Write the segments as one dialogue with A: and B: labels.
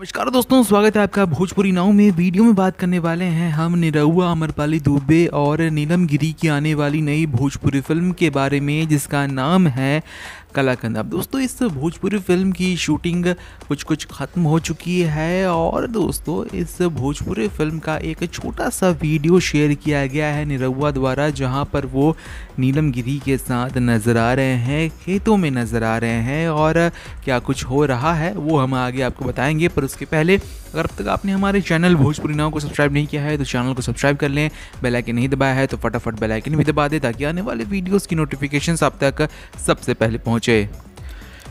A: नमस्कार दोस्तों स्वागत है आपका भोजपुरी नाव में वीडियो में बात करने वाले हैं हम निरहुआ अमरपाली दुबे और नीलम गिरी की आने वाली नई भोजपुरी फिल्म के बारे में जिसका नाम है कलाकंद अब दोस्तों इस भोजपुरी फिल्म की शूटिंग कुछ कुछ ख़त्म हो चुकी है और दोस्तों इस भोजपुरी फिल्म का एक छोटा सा वीडियो शेयर किया गया है निरहुआ द्वारा जहां पर वो नीलमगिरी के साथ नज़र आ रहे हैं खेतों में नज़र आ रहे हैं और क्या कुछ हो रहा है वो हम आगे आपको बताएंगे पर उसके पहले अगर अब तक आपने हमारे चैनल भोजपुरी नाव को सब्सक्राइब नहीं किया है तो चैनल को सब्सक्राइब कर लें बेलाइकन नहीं दबाया है तो फटाफट बेलाइकन भी दबा दें ताकि आने वाले वीडियोज़ की नोटिफिकेशन आप तक सबसे पहले पहुँच पहुंचे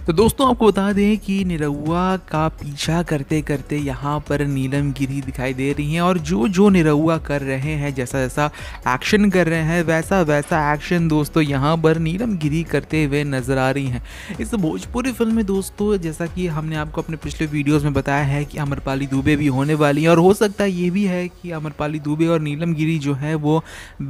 A: तो दोस्तों आपको बता दें कि निरहुआ का पीछा करते करते यहाँ पर नीलमगिरी दिखाई दे रही हैं और जो जो निरहुआ कर रहे हैं जैसा जैसा एक्शन कर रहे हैं वैसा वैसा एक्शन दोस्तों यहाँ पर नीलमगिरी करते हुए नज़र आ रही हैं इस भोजपुरी फिल्म में दोस्तों जैसा कि हमने आपको अपने पिछले वीडियोज़ में बताया है कि अमरपाली दुबे भी होने वाली हैं और हो सकता है ये भी है कि अमरपाली दुबे और नीलमगिरी जो है वो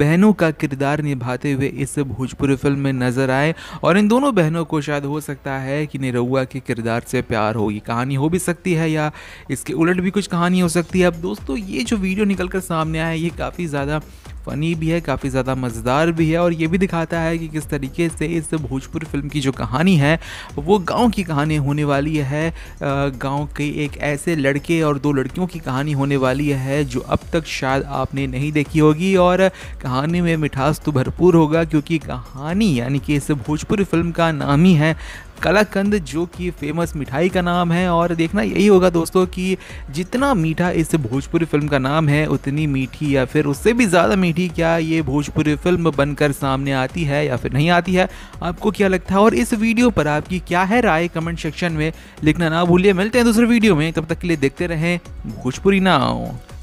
A: बहनों का किरदार निभाते हुए इस भोजपुरी फिल्म में नज़र आए और इन दोनों बहनों को शायद हो सकता है कि निरहुआ के किरदार से प्यार होगी कहानी हो भी सकती है या इसके उलट भी कुछ कहानी हो सकती है अब दोस्तों ये जो वीडियो निकल कर सामने आया है ये काफ़ी ज़्यादा फ़नी भी है काफ़ी ज़्यादा मज़ेदार भी है और ये भी दिखाता है कि किस तरीके से इस भोजपुर फिल्म की जो कहानी है वो गांव की कहानी होने वाली है गांव के एक ऐसे लड़के और दो लड़कियों की कहानी होने वाली है जो अब तक शायद आपने नहीं देखी होगी और कहानी में मिठास तो भरपूर होगा क्योंकि कहानी यानी कि इस भोजपुरी फिल्म का नाम ही है कलाकंद जो कि फेमस मिठाई का नाम है और देखना यही होगा दोस्तों कि जितना मीठा इस भोजपुरी फिल्म का नाम है उतनी मीठी या फिर उससे भी ज़्यादा मीठी क्या ये भोजपुरी फिल्म बनकर सामने आती है या फिर नहीं आती है आपको क्या लगता है और इस वीडियो पर आपकी क्या है राय कमेंट सेक्शन में लिखना ना भूलिए मिलते हैं दूसरे वीडियो में तब तक के लिए देखते रहें भोजपुरी नाव